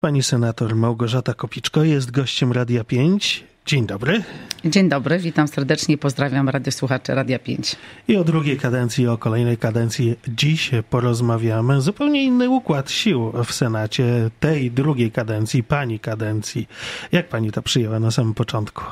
Pani senator Małgorzata Kopiczko jest gościem Radia 5. Dzień dobry. Dzień dobry, witam serdecznie i pozdrawiam radiosłuchaczy Radia 5. I o drugiej kadencji, o kolejnej kadencji dziś porozmawiamy. Zupełnie inny układ sił w Senacie tej drugiej kadencji, pani kadencji. Jak pani to przyjęła na samym początku?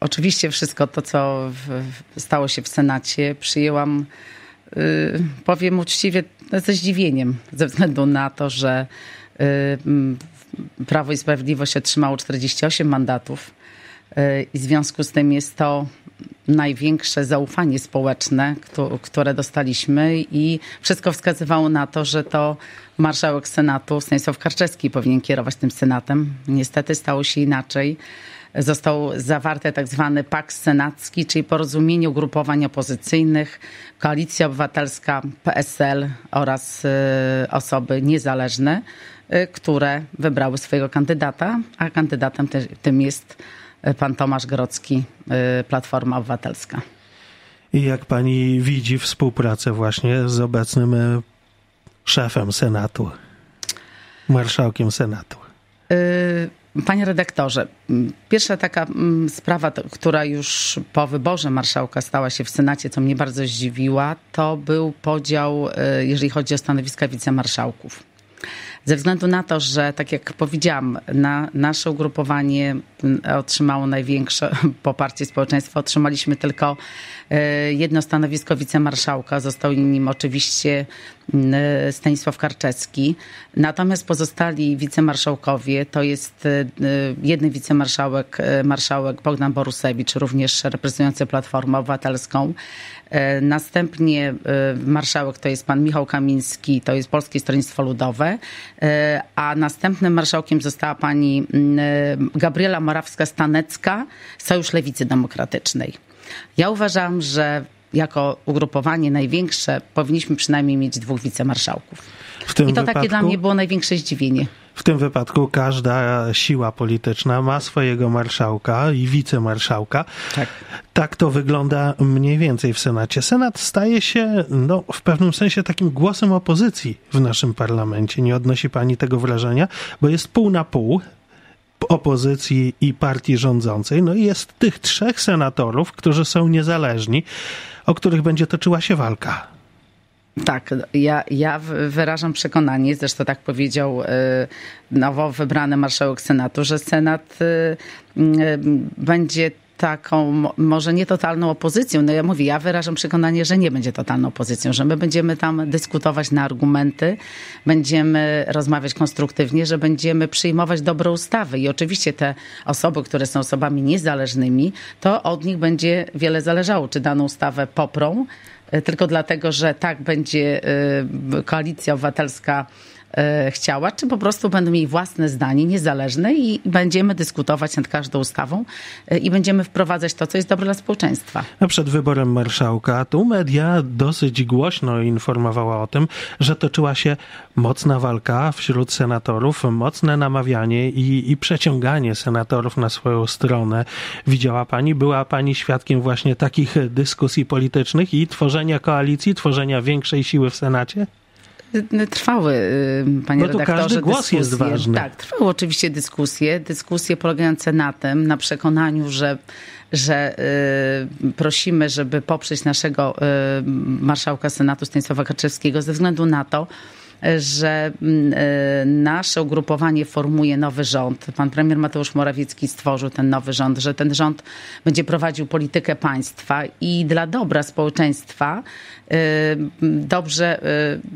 Oczywiście wszystko to, co stało się w Senacie, przyjęłam, y, powiem uczciwie, ze zdziwieniem, ze względu na to, że Y, mm, Prawo i Sprawiedliwość otrzymało 48 mandatów y, i w związku z tym jest to największe zaufanie społeczne, które dostaliśmy i wszystko wskazywało na to, że to marszałek Senatu Stanisław Karczewski powinien kierować tym Senatem. Niestety stało się inaczej. Został zawarty tak zwany pakt senacki, czyli porozumienie ugrupowań opozycyjnych, koalicja obywatelska, PSL oraz y, osoby niezależne Y, które wybrały swojego kandydata, a kandydatem tym jest y, pan Tomasz Grocki, y, Platforma Obywatelska. I jak pani widzi współpracę właśnie z obecnym szefem Senatu, marszałkiem Senatu? Panie redaktorze, pierwsza taka sprawa, która już po wyborze marszałka stała się w Senacie, co mnie bardzo zdziwiła, to był podział, jeżeli chodzi o stanowiska wicemarszałków. Ze względu na to, że tak jak powiedziałam, na nasze ugrupowanie mm, otrzymało największe poparcie społeczeństwa, otrzymaliśmy tylko e, jedno stanowisko wicemarszałka, został nim oczywiście mm, e, Stanisław Karczewski. Natomiast pozostali wicemarszałkowie, to jest e, jeden wicemarszałek, marszałek Bogdan Borusewicz, również reprezentujący Platformę Obywatelską, E, następnie e, marszałek to jest pan Michał Kamiński, to jest Polskie Stronnictwo Ludowe, e, a następnym marszałkiem została pani mm, Gabriela Morawska-Stanecka, Sojusz Lewicy Demokratycznej. Ja uważam, że jako ugrupowanie największe powinniśmy przynajmniej mieć dwóch wicemarszałków. I to wypadku? takie dla mnie było największe zdziwienie. W tym wypadku każda siła polityczna ma swojego marszałka i wicemarszałka. Tak. tak to wygląda mniej więcej w Senacie. Senat staje się no, w pewnym sensie takim głosem opozycji w naszym parlamencie. Nie odnosi pani tego wrażenia, bo jest pół na pół opozycji i partii rządzącej. No i jest tych trzech senatorów, którzy są niezależni, o których będzie toczyła się walka. Tak, ja, ja wyrażam przekonanie, zresztą tak powiedział e, nowo wybrany marszałek Senatu, że Senat e, będzie taką, może nie totalną opozycją. No ja mówię, ja wyrażam przekonanie, że nie będzie totalną opozycją, że my będziemy tam dyskutować na argumenty, będziemy rozmawiać konstruktywnie, że będziemy przyjmować dobre ustawy. I oczywiście te osoby, które są osobami niezależnymi, to od nich będzie wiele zależało, czy daną ustawę poprą, tylko dlatego, że tak będzie y, koalicja obywatelska E, chciała, czy po prostu będą mieli własne zdanie, niezależne i będziemy dyskutować nad każdą ustawą e, i będziemy wprowadzać to, co jest dobre dla społeczeństwa. A przed wyborem marszałka tu media dosyć głośno informowała o tym, że toczyła się mocna walka wśród senatorów, mocne namawianie i, i przeciąganie senatorów na swoją stronę. Widziała pani, była pani świadkiem właśnie takich dyskusji politycznych i tworzenia koalicji, tworzenia większej siły w Senacie? trwały, panie no to redaktorze, każdy głos dyskusje. jest ważny. Tak, trwały oczywiście dyskusje, dyskusje polegające na tym, na przekonaniu, że że y, prosimy, żeby poprzeć naszego y, marszałka Senatu Stanisława Kaczewskiego ze względu na to, że mm, y, nasze ugrupowanie formuje nowy rząd. Pan premier Mateusz Morawiecki stworzył ten nowy rząd, że ten rząd będzie prowadził politykę państwa i dla dobra społeczeństwa y, dobrze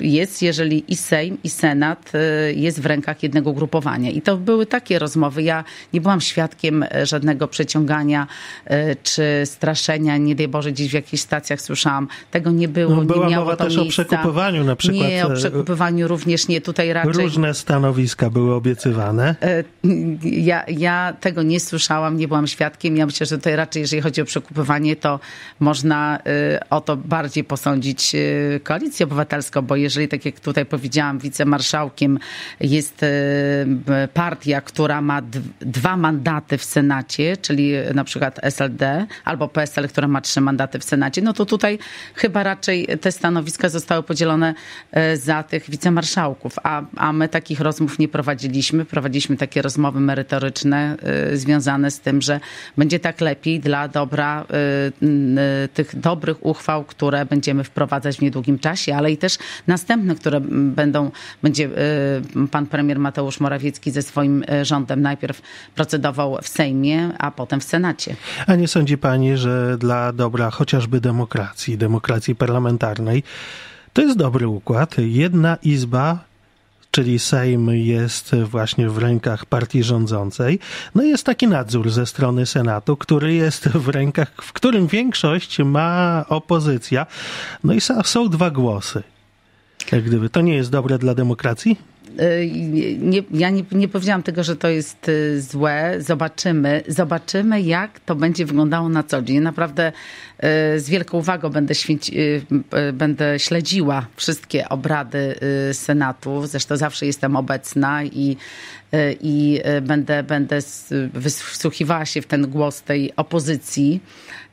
y, jest, jeżeli i Sejm, i Senat jest w rękach jednego grupowania. I to były takie rozmowy. Ja nie byłam świadkiem e, żadnego przeciągania e, czy straszenia. Nie daj Boże, gdzieś w jakichś stacjach słyszałam. Tego nie było, no, była nie miało mowa to też miejsca. o przekupywaniu na przykład. Nie, o e, również nie, tutaj raczej... Różne stanowiska były obiecywane. E, ja, ja tego nie słyszałam, nie byłam świadkiem. Ja myślę, że tutaj raczej, jeżeli chodzi o przekupywanie, to można e, o to bardziej posądzić e, Koalicję Obywatelską, bo jeżeli, tak jak tutaj powiedziałam, wicemarszałkiem jest partia, która ma dwa mandaty w Senacie, czyli na przykład SLD albo PSL, która ma trzy mandaty w Senacie, no to tutaj chyba raczej te stanowiska zostały podzielone za tych wicemarszałków, a, a my takich rozmów nie prowadziliśmy. Prowadziliśmy takie rozmowy merytoryczne y, związane z tym, że będzie tak lepiej dla dobra y, y tych dobrych uchwał, które będziemy wprowadzać w niedługim czasie, ale i też następne, które będą, będzie y, pan premier Mateusz Morawiecki ze swoim y, rządem najpierw procedował w Sejmie, a potem w Senacie. A nie sądzi pani, że dla dobra chociażby demokracji, demokracji parlamentarnej, to jest dobry układ. Jedna izba czyli Sejm jest właśnie w rękach partii rządzącej. No i jest taki nadzór ze strony Senatu, który jest w rękach, w którym większość ma opozycja. No i są dwa głosy. Jak gdyby to nie jest dobre dla demokracji? Y, nie, ja nie, nie powiedziałam tego, że to jest y, złe. Zobaczymy, zobaczymy, jak to będzie wyglądało na co dzień. Naprawdę y, z wielką uwagą będę, święci, będę śledziła wszystkie obrady Senatu. Zresztą zawsze jestem obecna i E, i e, będę, będę wysłuchiwała się w ten głos tej opozycji,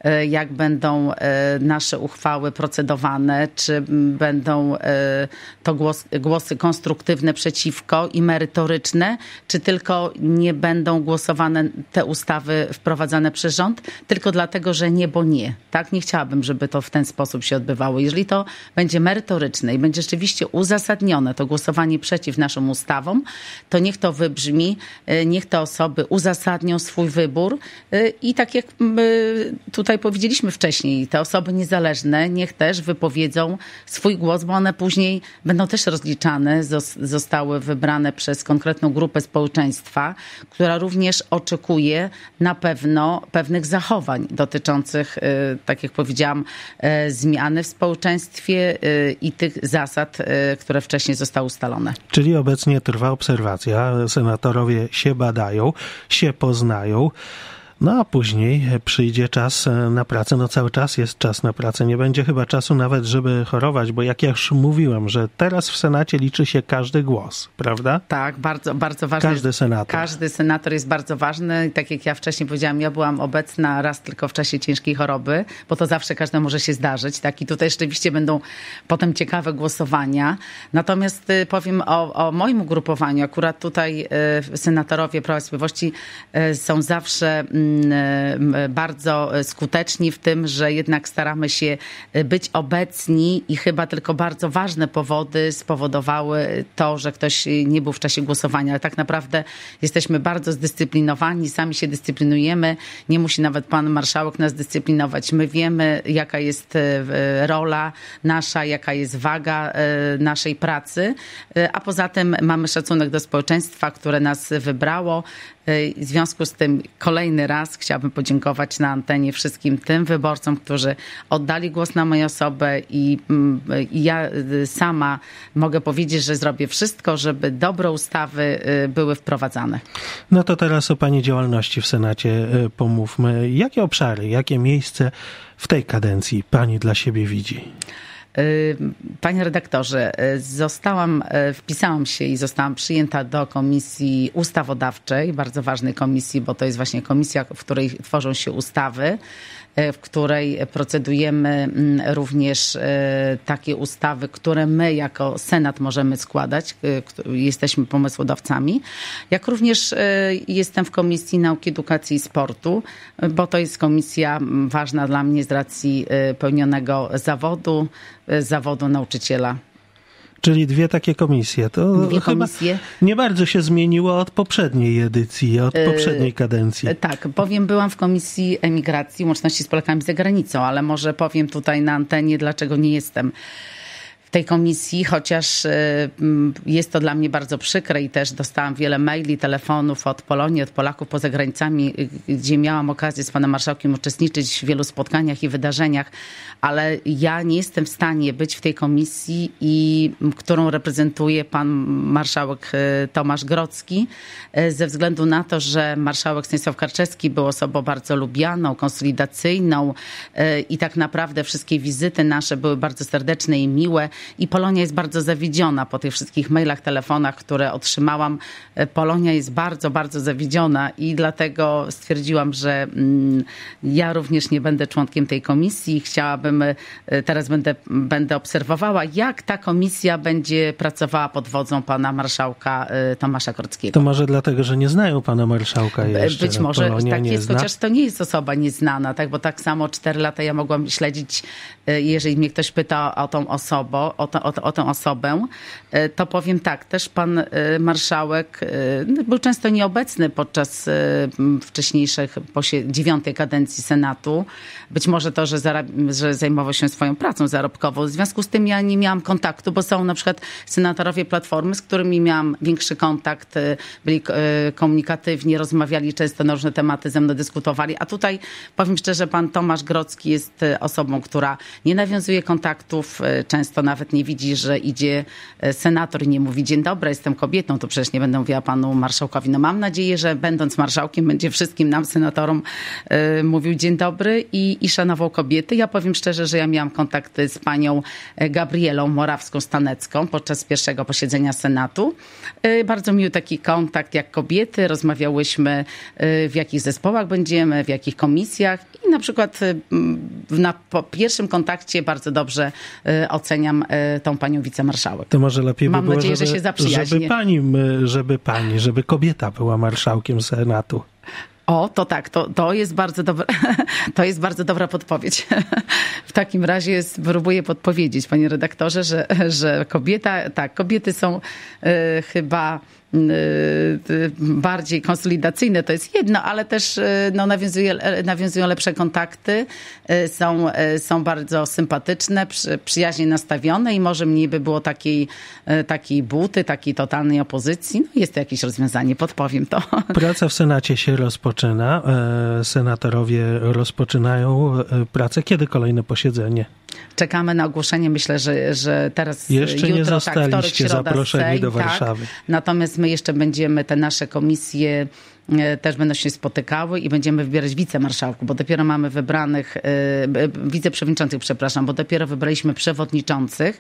e, jak będą nasze uchwały procedowane, czy będą to głos, głosy konstruktywne przeciwko i merytoryczne, czy tylko nie będą głosowane te ustawy wprowadzane przez rząd, tylko dlatego, że nie, bo nie. Tak, nie chciałabym, żeby to w ten sposób się odbywało. Jeżeli to będzie merytoryczne i będzie rzeczywiście uzasadnione to głosowanie przeciw naszym ustawom, to niech to wy brzmi, y, niech te osoby uzasadnią swój wybór y, i tak jak y, tutaj powiedzieliśmy wcześniej, te osoby niezależne niech też wypowiedzą swój głos, bo one później będą też rozliczane, zostały wybrane przez konkretną grupę społeczeństwa, która również oczekuje na pewno pewnych zachowań dotyczących, tak jak powiedziałam, zmiany w społeczeństwie i tych zasad, które wcześniej zostały ustalone. Czyli obecnie trwa obserwacja senatorowie się badają, się poznają. No a później przyjdzie czas e, na pracę, no cały czas jest czas na pracę, nie będzie chyba czasu nawet, żeby chorować, bo jak ja już mówiłem, że teraz w Senacie liczy się każdy głos, prawda? Tak, bardzo, bardzo ważny. Każdy senator. Każdy senator jest bardzo ważny. Tak jak ja wcześniej powiedziałam, ja byłam obecna raz tylko w czasie ciężkiej choroby, bo to zawsze każdemu może się zdarzyć, tak? I tutaj rzeczywiście będą potem ciekawe głosowania. Natomiast y, powiem o, o moim ugrupowaniu. Akurat tutaj y, senatorowie Prawa i Sprawiedliwości y, są zawsze mm, bardzo skuteczni w tym, że jednak staramy się być obecni i chyba tylko bardzo ważne powody spowodowały to, że ktoś nie był w czasie głosowania, ale tak naprawdę jesteśmy bardzo zdyscyplinowani, sami się dyscyplinujemy, nie musi nawet pan marszałek nas dyscyplinować. My wiemy, jaka jest e, rola nasza, jaka jest waga e, naszej pracy, e, a poza tym mamy szacunek do społeczeństwa, które nas wybrało. E, w związku z tym kolejny raz chciałabym podziękować na antenie wszystkim tym wyborcom, którzy oddali głos na moją osobę i, mm, i ja y, sama mogę powiedzieć, że zrobię wszystko, żeby dobre ustawy y, były wprowadzane. No to teraz o Pani działalności w Senacie y, pomówmy. Jakie obszary, jakie miejsce w tej kadencji Pani dla siebie widzi? Y, panie redaktorze, y, zostałam, y, wpisałam się i zostałam przyjęta do Komisji Ustawodawczej, bardzo ważnej komisji, bo to jest właśnie komisja, w której tworzą się ustawy, w której procedujemy mm, również takie ustawy, które my jako Senat możemy składać, jesteśmy pomysłodawcami, jak również jestem w Komisji Nauki, Edukacji i Sportu, bo to jest komisja mm, ważna dla mnie z racji pełnionego zawodu, E, zawodu nauczyciela. Czyli dwie takie komisje. To dwie komisje. nie bardzo się zmieniło od poprzedniej edycji, od e, poprzedniej kadencji. E, tak, powiem, byłam w komisji emigracji, łączności z Polakami za granicą, ale może powiem tutaj na antenie, dlaczego nie jestem tej komisji, chociaż y, mm, jest to dla mnie bardzo przykre i też dostałam wiele maili, telefonów od Polonii, od Polaków poza granicami, y, gdzie miałam okazję z panem marszałkiem uczestniczyć w wielu spotkaniach i wydarzeniach, ale ja nie jestem w stanie być w tej komisji, i którą reprezentuje pan marszałek y, Tomasz Grocki, ze względu na to, że marszałek Stanisław Karczewski był osobą bardzo lubianą, konsolidacyjną i tak naprawdę wszystkie wizyty nasze były bardzo serdeczne i miłe i Polonia jest bardzo zawiedziona po tych wszystkich mailach, telefonach, które otrzymałam. E, Polonia jest bardzo, bardzo zawiedziona i dlatego stwierdziłam, że mm, ja również nie będę członkiem tej komisji. Chciałabym, e, teraz będę, będę obserwowała, jak ta komisja będzie pracowała pod wodzą pana marszałka e, Tomasza Korckiego. To może dlatego, że nie znają pana marszałka jeszcze. Być może Polonia tak jest, zna. chociaż to nie jest osoba nieznana, tak? bo tak samo 4 lata ja mogłam śledzić, jeżeli mnie ktoś pyta o tą osobę, o, o, to, o, o tę osobę, e, to powiem tak, też pan e, marszałek e, no, był często nieobecny podczas wcześniejszych dziewiątej kadencji Senatu. Być może to, że, że zajmował się swoją pracą zarobkową. W związku z tym ja nie miałam kontaktu, bo są na przykład senatorowie Platformy, z którymi miałam większy kontakt, byli komunikatywni, rozmawiali często na różne tematy, ze mną dyskutowali. A tutaj powiem szczerze, pan Tomasz Grocki jest osobą, która nie nawiązuje kontaktów często na nawet nie widzi, że idzie e, senator i nie mówi dzień dobry, jestem kobietą, to przecież nie będę mówiła panu marszałkowi. No mam nadzieję, że będąc marszałkiem będzie wszystkim nam, senatorom y, mówił dzień dobry i, i szanował kobiety. Ja powiem szczerze, że ja miałam kontakty z panią e, Gabrielą Morawską-Stanecką podczas pierwszego posiedzenia Senatu. Y, bardzo miły taki kontakt jak kobiety, rozmawiałyśmy y, w jakich zespołach będziemy, w jakich komisjach na przykład y, na pierwszym kontakcie bardzo dobrze y, oceniam y, tą panią wicemarszałek. To może lepiej Mam by było, nadzieję, żeby, że się zaprzyjaźni. Żeby pani, żeby pani, żeby kobieta była marszałkiem Senatu. O, to tak, to, to, jest bardzo dobra, to jest bardzo dobra podpowiedź. W takim razie spróbuję podpowiedzieć, panie redaktorze, że, że kobieta, tak, kobiety są y, chyba Y, y, bardziej konsolidacyjne, to jest jedno, ale też y, no, nawiązuje, e, nawiązują lepsze kontakty, są, są bardzo sympatyczne, przyjaźnie nastawione i może mniej by było takiej, takiej buty, takiej totalnej opozycji. No, jest to jakieś rozwiązanie, podpowiem to. Praca w Senacie się rozpoczyna. E, senatorowie rozpoczynają e, pracę. Kiedy kolejne posiedzenie? czekamy na ogłoszenie. Myślę, że, że teraz jeszcze jutro, nie tak, zostaliście tak, zaproszeni do Warszawy. Tak. Natomiast my jeszcze będziemy te nasze komisje e, też będą się spotykały i będziemy wybierać wicemarszałków, bo dopiero mamy wybranych, e, wiceprzewodniczących, przepraszam, bo dopiero wybraliśmy przewodniczących.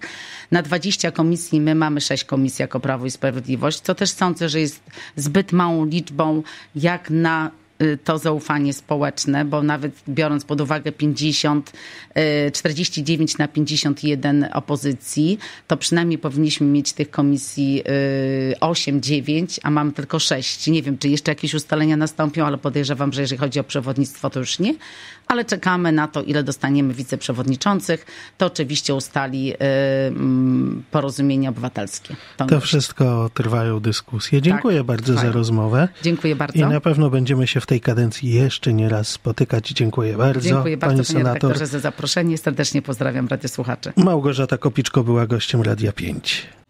Na 20 komisji my mamy 6 komisji jako Prawo i Sprawiedliwość, co też sądzę, że jest zbyt małą liczbą jak na Y, to zaufanie społeczne, bo nawet biorąc pod uwagę 50, 49 y, na 51 opozycji, to przynajmniej powinniśmy mieć tych komisji 8, y, 9, a mamy tylko 6. Nie wiem, czy jeszcze jakieś ustalenia nastąpią, ale podejrzewam, że jeżeli chodzi o przewodnictwo, to już nie ale czekamy na to, ile dostaniemy wiceprzewodniczących. To oczywiście ustali y, mm, porozumienie obywatelskie. To, to wszystko trwają dyskusje. Tak, Dziękuję tak, bardzo trwają. za rozmowę. Dziękuję bardzo. I na pewno będziemy się w tej kadencji jeszcze nie raz spotykać. Dziękuję bardzo. Dziękuję bardzo, panie, panie senator. za zaproszenie. Serdecznie pozdrawiam radiosłuchaczy. Małgorzata Kopiczko była gościem Radia 5.